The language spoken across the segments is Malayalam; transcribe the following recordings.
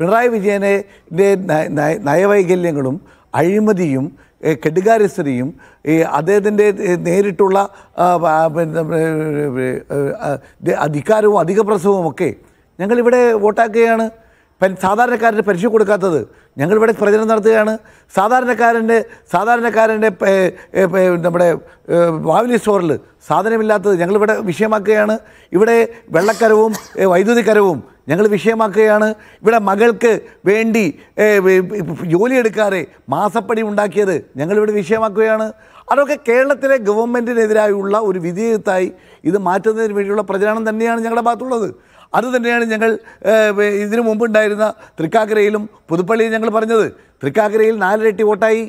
പിണറായി വിജയനെ നയവൈകല്യങ്ങളും അഴിമതിയും കെടുകാരസ്ഥതയും ഈ അദ്ദേഹത്തിൻ്റെ നേരിട്ടുള്ള അധികാരവും അധികപ്രസവും ഒക്കെ ഞങ്ങളിവിടെ വോട്ടാക്കുകയാണ് സാധാരണക്കാരൻ്റെ പരിശീലനം കൊടുക്കാത്തത് ഞങ്ങളിവിടെ പ്രചരണം നടത്തുകയാണ് സാധാരണക്കാരൻ്റെ സാധാരണക്കാരൻ്റെ നമ്മുടെ വാവലി സ്റ്റോറിൽ സാധനമില്ലാത്തത് ഞങ്ങളിവിടെ വിഷയമാക്കുകയാണ് ഇവിടെ വെള്ളക്കരവും വൈദ്യുതിക്കരവും ഞങ്ങൾ വിഷയമാക്കുകയാണ് ഇവിടെ മകൾക്ക് വേണ്ടി ജോലിയെടുക്കാതെ മാസപ്പടി ഉണ്ടാക്കിയത് ഞങ്ങളിവിടെ വിഷയമാക്കുകയാണ് അതൊക്കെ കേരളത്തിലെ ഗവൺമെൻറ്റിനെതിരായുള്ള ഒരു വിധിയെഴുത്തായി ഇത് മാറ്റുന്നതിന് വേണ്ടിയുള്ള പ്രചരണം തന്നെയാണ് ഞങ്ങളുടെ ഭാഗത്തുള്ളത് അതുതന്നെയാണ് ഞങ്ങൾ ഇതിനു മുമ്പുണ്ടായിരുന്ന തൃക്കാക്കരയിലും പുതുപ്പള്ളിയിൽ ഞങ്ങൾ പറഞ്ഞത് തൃക്കാക്കരയിൽ നാലിരട്ടി വോട്ടായി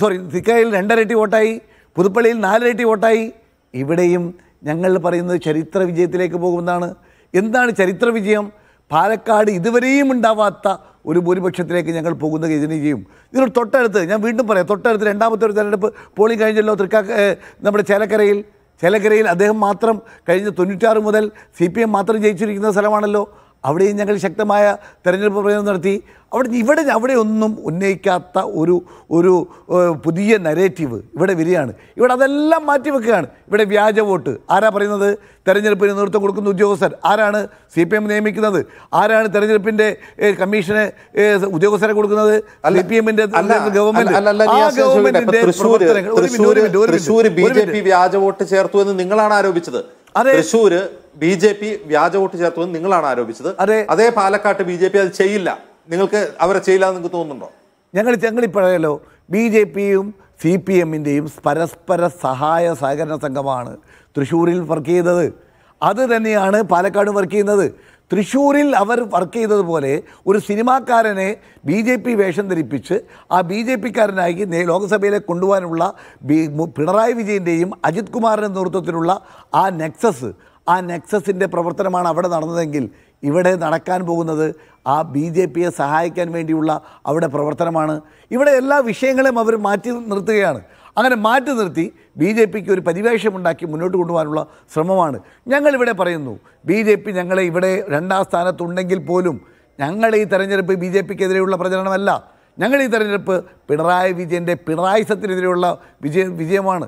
സോറി തൃക്കാക്കരയിൽ രണ്ടരട്ടി വോട്ടായി പുതുപ്പള്ളിയിൽ നാലിരട്ടി വോട്ടായി ഇവിടെയും ഞങ്ങൾ പറയുന്നത് ചരിത്ര വിജയത്തിലേക്ക് പോകുമെന്നാണ് എന്താണ് ചരിത്ര വിജയം പാലക്കാട് ഇതുവരെയും ഉണ്ടാവാത്ത ഒരു ഭൂരിപക്ഷത്തിലേക്ക് ഞങ്ങൾ പോകുന്ന ഇതിനെ ചെയ്യും ഇതിനോട് തൊട്ടടുത്ത് ഞാൻ വീണ്ടും പറയാം തൊട്ടടുത്ത് രണ്ടാമത്തെ ഒരു തെരഞ്ഞെടുപ്പ് പോളിംഗ് കഴിഞ്ഞല്ലോ തൃക്കാ നമ്മുടെ ചേലക്കരയിൽ ചേലക്കരയിൽ അദ്ദേഹം മാത്രം കഴിഞ്ഞ തൊണ്ണൂറ്റാറ് മുതൽ സി പി എം മാത്രം ജയിച്ചിരിക്കുന്ന സ്ഥലമാണല്ലോ അവിടെയും ഞങ്ങൾ ശക്തമായ തെരഞ്ഞെടുപ്പ് പ്രചരണം നടത്തി അവിടെ ഇവിടെ അവിടെ ഒന്നും ഉന്നയിക്കാത്ത ഒരു ഒരു പുതിയ നരേറ്റീവ് ഇവിടെ വരികയാണ് ഇവിടെ അതെല്ലാം മാറ്റിവെക്കുകയാണ് ഇവിടെ വ്യാജ വോട്ട് ആരാ പറയുന്നത് തെരഞ്ഞെടുപ്പിന് നേതൃത്വം കൊടുക്കുന്ന ഉദ്യോഗസ്ഥർ ആരാണ് സി പി എം നിയമിക്കുന്നത് ആരാണ് തെരഞ്ഞെടുപ്പിൻ്റെ കമ്മീഷന് ഉദ്യോഗസ്ഥരെ കൊടുക്കുന്നത് സി പി എമ്മിൻ്റെ ഗവൺമെന്റ് വ്യാജ വോട്ട് ചേർത്തു എന്ന് നിങ്ങളാണ് ആരോപിച്ചത് തൃശ്ശൂര് ബി ജെ പി വ്യാജ വോട്ട് ചേർത്തുവെന്ന് നിങ്ങളാണ് ആരോപിച്ചത് അതെ അതേ പാലക്കാട്ട് ബി ജെ പി അത് ചെയ്യില്ല നിങ്ങൾക്ക് അവരെ ചെയ്യില്ല നിങ്ങൾക്ക് തോന്നുന്നുണ്ടോ ഞങ്ങൾ ഞങ്ങളിപ്പോഴല്ലോ ബി ജെ പിയും സി പി എമ്മിൻ്റെയും പരസ്പര സഹായ സഹകരണ സംഘമാണ് തൃശ്ശൂരിൽ വർക്ക് ചെയ്തത് അത് തന്നെയാണ് പാലക്കാട് വർക്ക് ചെയ്യുന്നത് തൃശ്ശൂരിൽ അവർ വർക്ക് ചെയ്തതുപോലെ ഒരു സിനിമാക്കാരനെ ബി ജെ പി വേഷം ധരിപ്പിച്ച് ആ ബി ജെ പിക്കാരനായി ലോക്സഭയിലെ കൊണ്ടുപോകാനുള്ള ബി പിണറായി വിജയൻ്റെയും അജിത് കുമാറിൻ്റെ നേതൃത്വത്തിലുള്ള ആ നെക്സസ് ആ നെക്സസിൻ്റെ പ്രവർത്തനമാണ് അവിടെ നടന്നതെങ്കിൽ ഇവിടെ നടക്കാൻ പോകുന്നത് ആ ബി ജെ പിയെ സഹായിക്കാൻ വേണ്ടിയുള്ള അവിടെ പ്രവർത്തനമാണ് ഇവിടെ എല്ലാ വിഷയങ്ങളെയും അവർ മാറ്റി നിർത്തുകയാണ് അങ്ങനെ മാറ്റി നിർത്തി ബി ജെ പിക്ക് ഒരു പരിവേഷമുണ്ടാക്കി മുന്നോട്ട് കൊണ്ടുപോകാനുള്ള ശ്രമമാണ് ഞങ്ങളിവിടെ പറയുന്നു ബി ജെ പി ഞങ്ങളെ ഇവിടെ രണ്ടാം സ്ഥാനത്തുണ്ടെങ്കിൽ പോലും ഞങ്ങൾ ഈ തെരഞ്ഞെടുപ്പ് ബി ജെ പിക്കെതിരെയുള്ള പ്രചരണമല്ല ഞങ്ങൾ ഈ തെരഞ്ഞെടുപ്പ് പിണറായി വിജയൻ്റെ സത്തിനെതിരെയുള്ള വിജയ വിജയമാണ്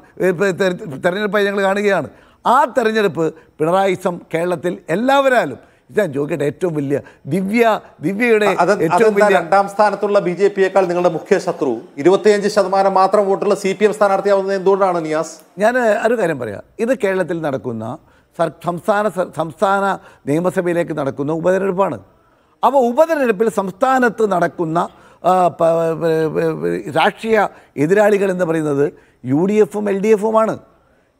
തെരഞ്ഞെടുപ്പായി ഞങ്ങൾ കാണുകയാണ് ആ തെരഞ്ഞെടുപ്പ് പിണറായിസം കേരളത്തിൽ എല്ലാവരാലും ഞാൻ ചോദിക്കട്ടെ ഏറ്റവും വലിയ ദിവ്യ ദിവ്യയുടെ ഏറ്റവും വലിയ രണ്ടാം സ്ഥാനത്തുള്ള ബി ജെ പിയേക്കാൾ നിങ്ങളുടെ മുഖ്യ ശത്രു ഇരുപത്തിയഞ്ച് ശതമാനം മാത്രം വോട്ടുള്ള സി പി എം സ്ഥാനാർത്ഥിയാവുന്നത് എന്തുകൊണ്ടാണ് നിയാസ് ഞാൻ ഒരു കാര്യം പറയാം ഇത് കേരളത്തിൽ നടക്കുന്ന സംസ്ഥാന സംസ്ഥാന നിയമസഭയിലേക്ക് നടക്കുന്ന ഉപതെരഞ്ഞെടുപ്പാണ് അപ്പോൾ ഉപതെരഞ്ഞെടുപ്പിൽ സംസ്ഥാനത്ത് നടക്കുന്ന രാഷ്ട്രീയ എതിരാളികൾ എന്ന് പറയുന്നത് യു ഡി എഫും എൽ ഡി എഫുമാണ്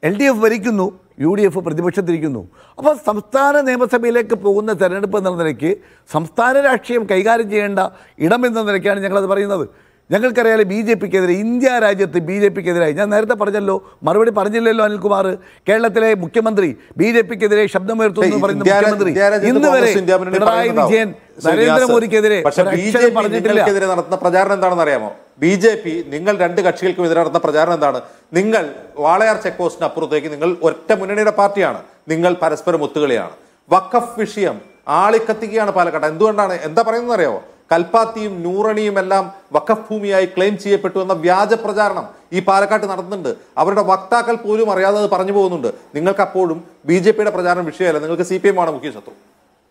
എൽ ഡി എഫ് ഭരിക്കുന്നു യു ഡി എഫ് പ്രതിപക്ഷത്തിരിക്കുന്നു അപ്പോൾ സംസ്ഥാന നിയമസഭയിലേക്ക് പോകുന്ന തെരഞ്ഞെടുപ്പ് എന്ന നിലയ്ക്ക് സംസ്ഥാന രാഷ്ട്രീയം കൈകാര്യം ചെയ്യേണ്ട ഇടം എന്ന നിലയ്ക്കാണ് ഞങ്ങളത് പറയുന്നത് ഞങ്ങൾക്കറിയാലോ ബി ജെ പിക്കെതിരെ ഇന്ത്യ രാജ്യത്ത് ബി ജെ പിക്കെതിരായി ഞാൻ നേരത്തെ പറഞ്ഞല്ലോ മറുപടി പറഞ്ഞില്ലല്ലോ അനിൽകുമാർ കേരളത്തിലെ മുഖ്യമന്ത്രി ബി ജെ പിക്കെതിരെ ശബ്ദമുയർത്തുന്നു എന്ന് പറയുന്ന മുഖ്യമന്ത്രി ഇന്ന് വരെ പിണറായി വിജയൻ നരേന്ദ്രമോദിക്കെതിരെ നടത്തുന്ന പ്രചാരണം എന്താണെന്ന് അറിയാമോ ബി ജെ പി നിങ്ങൾ രണ്ട് കക്ഷികൾക്കും എതിരെ നടന്ന പ്രചാരണം എന്താണ് നിങ്ങൾ വാളയാർ ചെക്ക് പോസ്റ്റിന് അപ്പുറത്തേക്ക് നിങ്ങൾ ഒറ്റ മുന്നണിയുടെ പാർട്ടിയാണ് നിങ്ങൾ പരസ്പരം ഒത്തുകളിയാണ് വഖഫ് വിഷയം ആളിക്കത്തിക്കുകയാണ് പാലക്കാട് എന്തുകൊണ്ടാണ് എന്താ പറയുന്നത് അറിയാമോ കൽപ്പാത്തിയും നൂറണിയും എല്ലാം വഖഫ് ഭൂമിയായി ക്ലെയിം ചെയ്യപ്പെട്ടു എന്ന വ്യാജ പ്രചാരണം ഈ പാലക്കാട്ട് നടന്നിട്ടുണ്ട് അവരുടെ വക്താക്കൾ പോലും അറിയാതെ പറഞ്ഞു പോകുന്നുണ്ട് അപ്പോഴും ബി ജെ പിയുടെ പ്രചാരണം വിഷയമല്ല നിങ്ങൾക്ക് സി പി എം ആണ് മുഖ്യ ശത്രു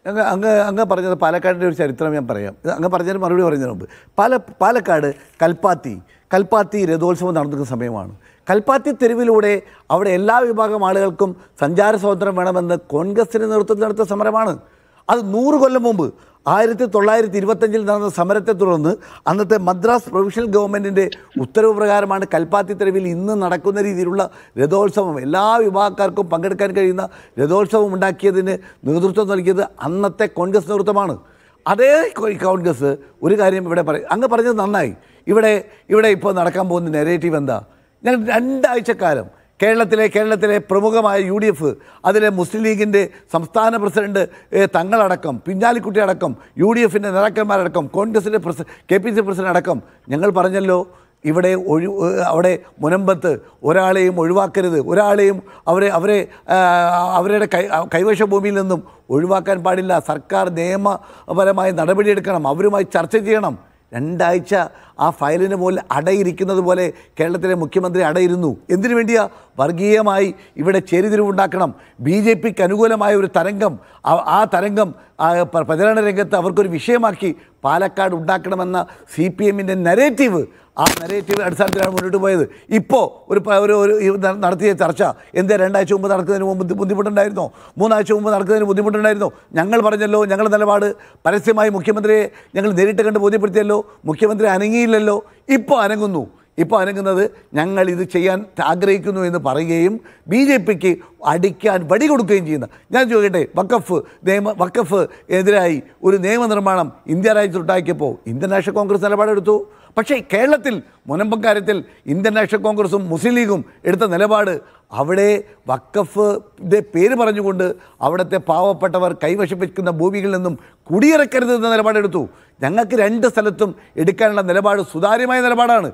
അങ്ങ് അങ്ങ് അങ്ങ് പറഞ്ഞത് പാലക്കാടിൻ്റെ ഒരു ചരിത്രം ഞാൻ പറയാം അങ്ങ് പറഞ്ഞതിന് മറുപടി പറഞ്ഞതിന് മുമ്പ് പാല പാലക്കാട് കൽപ്പാത്തി കൽപ്പാത്തി രഥോത്സവം നടന്നിരിക്കുന്ന സമയമാണ് കൽപ്പാത്തി തെരുവിലൂടെ അവിടെ എല്ലാ വിഭാഗം ആളുകൾക്കും സഞ്ചാര സ്വാതന്ത്ര്യം വേണമെന്ന് കോൺഗ്രസിൻ്റെ നേതൃത്വത്തിൽ നടത്തുന്ന സമരമാണ് അത് നൂറ് കൊല്ലം മുമ്പ് ആയിരത്തി തൊള്ളായിരത്തി ഇരുപത്തഞ്ചിൽ നടന്ന സമരത്തെ തുടർന്ന് അന്നത്തെ മദ്രാസ് പ്രൊവിഷണൽ ഗവൺമെൻറ്റിൻ്റെ ഉത്തരവ് പ്രകാരമാണ് കൽപ്പാത്തി തെരുവിൽ ഇന്ന് നടക്കുന്ന രീതിയിലുള്ള രഥോത്സവം എല്ലാ വിഭാഗക്കാർക്കും പങ്കെടുക്കാൻ കഴിയുന്ന രഥോത്സവം ഉണ്ടാക്കിയതിന് നേതൃത്വം നൽകിയത് അന്നത്തെ കോൺഗ്രസ് നേതൃത്വമാണ് അതേ കോൺഗ്രസ് ഒരു കാര്യം ഇവിടെ പറയും അങ്ങ് പറഞ്ഞത് നന്നായി ഇവിടെ ഇവിടെ ഇപ്പോൾ നടക്കാൻ പോകുന്ന നെറേറ്റീവ് എന്താ ഞാൻ രണ്ടാഴ്ചക്കാലം കേരളത്തിലെ കേരളത്തിലെ പ്രമുഖമായ യു ഡി എഫ് അതിലെ മുസ്ലിം ലീഗിൻ്റെ സംസ്ഥാന പ്രസിഡന്റ് തങ്ങളടക്കം പിഞ്ഞാലിക്കുട്ടി അടക്കം യു ഡി എഫിൻ്റെ നേതാക്കന്മാരടക്കം കോൺഗ്രസിൻ്റെ പ്രസി കെ പി സി പ്രസിഡന്റ് അടക്കം ഞങ്ങൾ പറഞ്ഞല്ലോ ഇവിടെ ഒഴി അവിടെ മുനമ്പത്ത് ഒരാളെയും ഒഴിവാക്കരുത് ഒരാളെയും അവരെ അവരെ അവരുടെ കൈ കൈവശ ഭൂമിയിൽ നിന്നും ഒഴിവാക്കാൻ പാടില്ല സർക്കാർ നിയമപരമായ നടപടിയെടുക്കണം അവരുമായി ചർച്ച ചെയ്യണം രണ്ടാഴ്ച ആ ഫയലിന് മുകളിൽ അടയിരിക്കുന്നത് പോലെ കേരളത്തിലെ മുഖ്യമന്ത്രി അടയിരുന്നു എന്തിനു വേണ്ടിയാ വർഗീയമായി ഇവിടെ ചേരിതിരിവുണ്ടാക്കണം ബി ജെ പിക്ക് അനുകൂലമായ ഒരു തരംഗം ആ തരംഗം പ്രചരണ രംഗത്ത് അവർക്കൊരു വിഷയമാക്കി പാലക്കാട് ഉണ്ടാക്കണമെന്ന സി പി എമ്മിൻ്റെ നരേറ്റീവ് ആ നരേറ്റീവ് അടിസ്ഥാനത്തിലാണ് മുന്നോട്ട് പോയത് ഇപ്പോൾ ഒരു ഒരു നടത്തിയ ചർച്ച എന്താ രണ്ടാഴ്ച മുമ്പ് നടക്കുന്നതിന് മുമ്പ് ബുദ്ധിമുട്ടുണ്ടായിരുന്നോ മൂന്നാഴ്ച മുമ്പ് നടക്കുന്നതിന് ബുദ്ധിമുട്ടുണ്ടായിരുന്നോ ഞങ്ങൾ പറഞ്ഞല്ലോ ഞങ്ങളുടെ നിലപാട് പരസ്യമായി മുഖ്യമന്ത്രിയെ ഞങ്ങൾ നേരിട്ട് കണ്ട് ബോധ്യപ്പെടുത്തിയല്ലോ മുഖ്യമന്ത്രി അനങ്ങി അനങ്ങിയില്ലല്ലോ ഇപ്പോൾ അനങ്ങുന്നു ഇപ്പോൾ അനങ്ങുന്നത് ഞങ്ങൾ ഇത് ചെയ്യാൻ ആഗ്രഹിക്കുന്നു എന്ന് പറയുകയും ബി ജെ പിക്ക് അടിക്കാൻ വടി കൊടുക്കുകയും ചെയ്യുന്ന ഞാൻ ചോദിക്കട്ടെ വക്കഫ് നിയമ വക്കഫ് എതിരായി ഒരു നിയമനിർമ്മാണം ഇന്ത്യ രാജ്യത്ത് ഉണ്ടാക്കിയപ്പോൾ ഇന്ത്യൻ നാഷണൽ കോൺഗ്രസ് നിലപാടെടുത്തു പക്ഷേ കേരളത്തിൽ മുനമ്പം കാര്യത്തിൽ ഇന്ത്യൻ നാഷണൽ കോൺഗ്രസും മുസ്ലിം ലീഗും എടുത്ത നിലപാട് അവിടെ വക്കഫിൻ്റെ പേര് പറഞ്ഞുകൊണ്ട് അവിടുത്തെ പാവപ്പെട്ടവർ കൈവശിപ്പിക്കുന്ന ഭൂമികളിൽ നിന്നും കുടിയിറക്കരുത് എന്ന നിലപാടെടുത്തു ഞങ്ങൾക്ക് രണ്ട് സ്ഥലത്തും എടുക്കാനുള്ള നിലപാട് സുതാര്യമായ നിലപാടാണ്